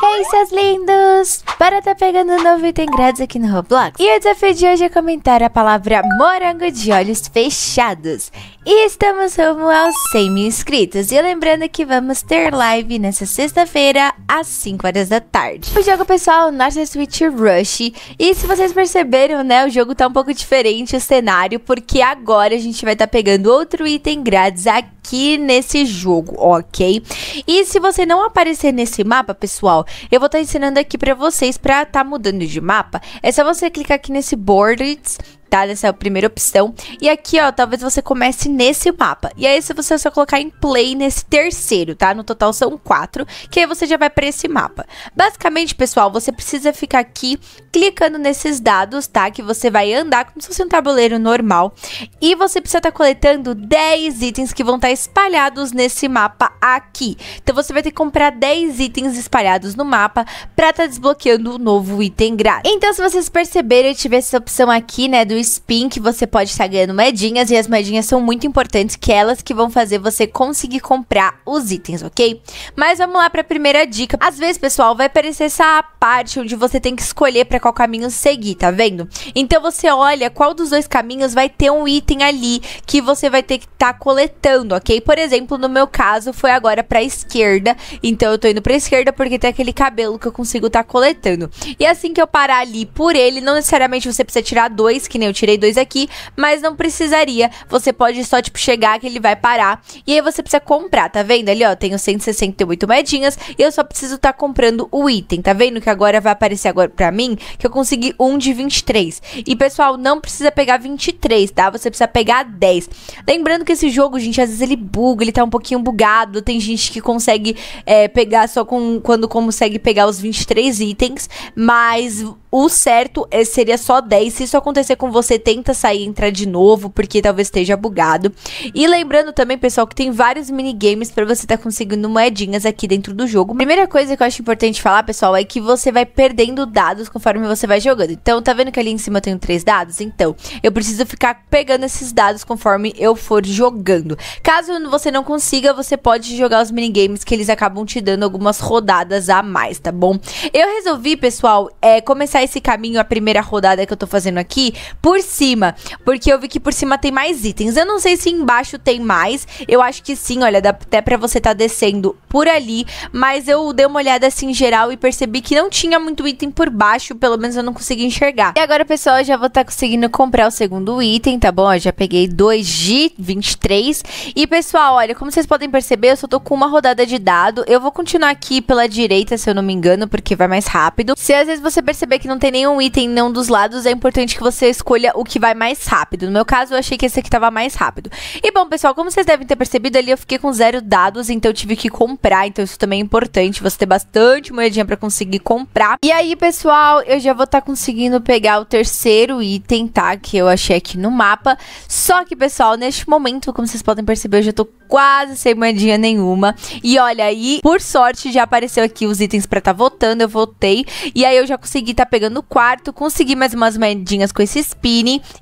Hey, seus lindos! Para tá pegando um novo item grátis aqui no Roblox. E o desafio de hoje é comentar a palavra morango de olhos fechados. E estamos rumo aos 100 mil inscritos. E lembrando que vamos ter live nessa sexta-feira, às 5 horas da tarde. O jogo, pessoal, nossa Switch Rush. E se vocês perceberam, né, o jogo tá um pouco diferente, o cenário, porque agora a gente vai estar tá pegando outro item grátis aqui nesse jogo, ok? E se você não aparecer nesse mapa, pessoal, eu vou estar tá ensinando aqui pra vocês pra tá mudando de mapa. É só você clicar aqui nesse Borders tá? Essa é a primeira opção. E aqui, ó, talvez você comece nesse mapa. E aí, se você só colocar em play nesse terceiro, tá? No total são quatro, que aí você já vai para esse mapa. Basicamente, pessoal, você precisa ficar aqui clicando nesses dados, tá? Que você vai andar como se fosse um tabuleiro normal. E você precisa estar tá coletando 10 itens que vão estar tá espalhados nesse mapa aqui. Então, você vai ter que comprar 10 itens espalhados no mapa pra estar tá desbloqueando o um novo item grátis. Então, se vocês perceberem, eu tive essa opção aqui, né, do o spin que você pode estar ganhando moedinhas e as moedinhas são muito importantes que é elas que vão fazer você conseguir comprar os itens, ok? Mas vamos lá para a primeira dica. Às vezes, pessoal, vai aparecer essa parte onde você tem que escolher para qual caminho seguir, tá vendo? Então você olha qual dos dois caminhos vai ter um item ali que você vai ter que estar tá coletando, ok? Por exemplo, no meu caso foi agora para esquerda, então eu tô indo para esquerda porque tem aquele cabelo que eu consigo estar tá coletando. E assim que eu parar ali por ele, não necessariamente você precisa tirar dois que nem eu tirei dois aqui, mas não precisaria. Você pode só, tipo, chegar que ele vai parar. E aí você precisa comprar, tá vendo? Ali, ó, tenho 168 moedinhas e eu só preciso estar tá comprando o item, tá vendo? Que agora vai aparecer agora pra mim que eu consegui um de 23. E, pessoal, não precisa pegar 23, tá? Você precisa pegar 10. Lembrando que esse jogo, gente, às vezes ele buga, ele tá um pouquinho bugado. Tem gente que consegue é, pegar só com, quando consegue pegar os 23 itens, mas o certo é, seria só 10. Se isso acontecer com você, você tenta sair e entrar de novo, porque talvez esteja bugado. E lembrando também, pessoal, que tem vários minigames para você estar tá conseguindo moedinhas aqui dentro do jogo. Primeira coisa que eu acho importante falar, pessoal, é que você vai perdendo dados conforme você vai jogando. Então, tá vendo que ali em cima eu tenho três dados? Então, eu preciso ficar pegando esses dados conforme eu for jogando. Caso você não consiga, você pode jogar os minigames que eles acabam te dando algumas rodadas a mais, tá bom? Eu resolvi, pessoal, é, começar esse caminho, a primeira rodada que eu tô fazendo aqui, por por cima, porque eu vi que por cima tem mais itens. Eu não sei se embaixo tem mais, eu acho que sim, olha, dá até pra você tá descendo por ali, mas eu dei uma olhada assim geral e percebi que não tinha muito item por baixo, pelo menos eu não consegui enxergar. E agora, pessoal, eu já vou estar tá conseguindo comprar o segundo item, tá bom? Eu já peguei 2 de 23. E, pessoal, olha, como vocês podem perceber, eu só tô com uma rodada de dado. Eu vou continuar aqui pela direita, se eu não me engano, porque vai mais rápido. Se às vezes você perceber que não tem nenhum item em nenhum dos lados, é importante que você escolha escolha o que vai mais rápido. No meu caso, eu achei que esse aqui tava mais rápido. E bom, pessoal, como vocês devem ter percebido ali, eu fiquei com zero dados, então eu tive que comprar. Então isso também é importante, você ter bastante moedinha pra conseguir comprar. E aí, pessoal, eu já vou estar tá conseguindo pegar o terceiro item, tá? Que eu achei aqui no mapa. Só que, pessoal, neste momento, como vocês podem perceber, eu já tô quase sem moedinha nenhuma. E olha aí, por sorte, já apareceu aqui os itens pra tá votando, eu votei. E aí eu já consegui tá pegando o quarto, consegui mais umas moedinhas com esse espírito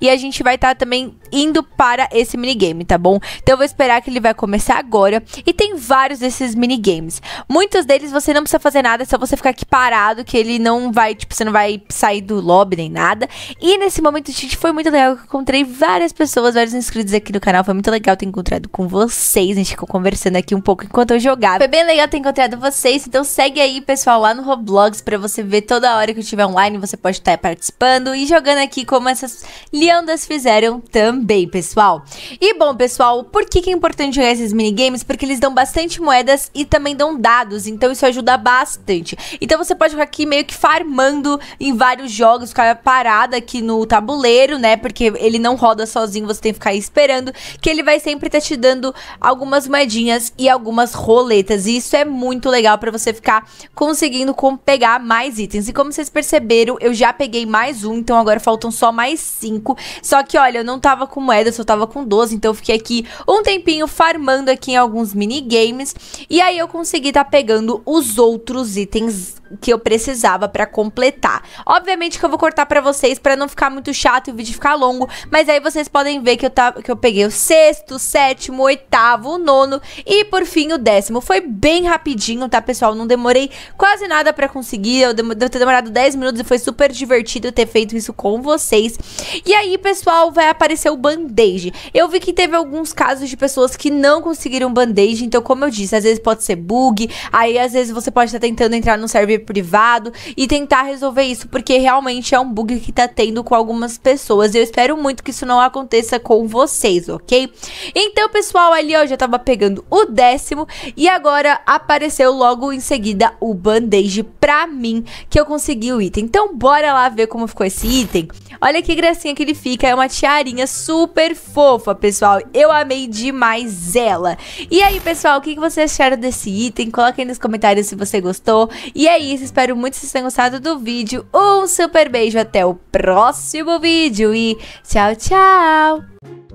e a gente vai estar tá também indo para esse minigame, tá bom? Então eu vou esperar que ele vai começar agora e tem vários desses minigames. Muitos deles você não precisa fazer nada, é só você ficar aqui parado que ele não vai, tipo, você não vai sair do lobby nem nada. E nesse momento, gente, foi muito legal, eu encontrei várias pessoas, vários inscritos aqui no canal, foi muito legal ter encontrado com vocês, a gente ficou conversando aqui um pouco enquanto eu jogava. Foi bem legal ter encontrado vocês, então segue aí, pessoal, lá no Roblox para você ver toda hora que eu estiver online, você pode estar tá participando e jogando aqui como essas nossas liandas fizeram também, pessoal. E bom, pessoal, por que, que é importante jogar esses minigames? Porque eles dão bastante moedas e também dão dados, então isso ajuda bastante. Então você pode ficar aqui meio que farmando em vários jogos, ficar parada aqui no tabuleiro, né? Porque ele não roda sozinho, você tem que ficar aí esperando, que ele vai sempre estar tá te dando algumas moedinhas e algumas roletas. E isso é muito legal para você ficar conseguindo pegar mais itens. E como vocês perceberam, eu já peguei mais um, então agora faltam só mais mais 5. Só que, olha, eu não tava com moeda, eu só tava com 12, então eu fiquei aqui um tempinho farmando aqui em alguns minigames. E aí eu consegui tá pegando os outros itens que eu precisava pra completar. Obviamente que eu vou cortar pra vocês pra não ficar muito chato e o vídeo ficar longo, mas aí vocês podem ver que eu, tá, que eu peguei o sexto, sétimo, oitavo, nono e por fim o décimo. Foi bem rapidinho, tá, pessoal? Não demorei quase nada pra conseguir, eu devo ter demorado 10 minutos e foi super divertido ter feito isso com vocês. E aí, pessoal, vai aparecer o band-aid. Eu vi que teve alguns casos de pessoas que não conseguiram band-aid, então como eu disse, às vezes pode ser bug, aí às vezes você pode estar tá tentando entrar no server privado e tentar resolver isso, porque realmente é um bug que tá tendo com algumas pessoas. Eu espero muito que isso não aconteça com vocês, ok? Então, pessoal, ali ó, já tava pegando o décimo e agora apareceu logo em seguida o band-aid pra mim, que eu consegui o item. Então, bora lá ver como ficou esse item. Olha que gracinha que ele fica. É uma tiarinha super fofa, pessoal. Eu amei demais ela. E aí, pessoal, o que vocês acharam desse item? Coloquem nos comentários se você gostou. E é isso, espero muito que vocês tenham gostado do vídeo. Um super beijo, até o próximo vídeo e tchau, tchau!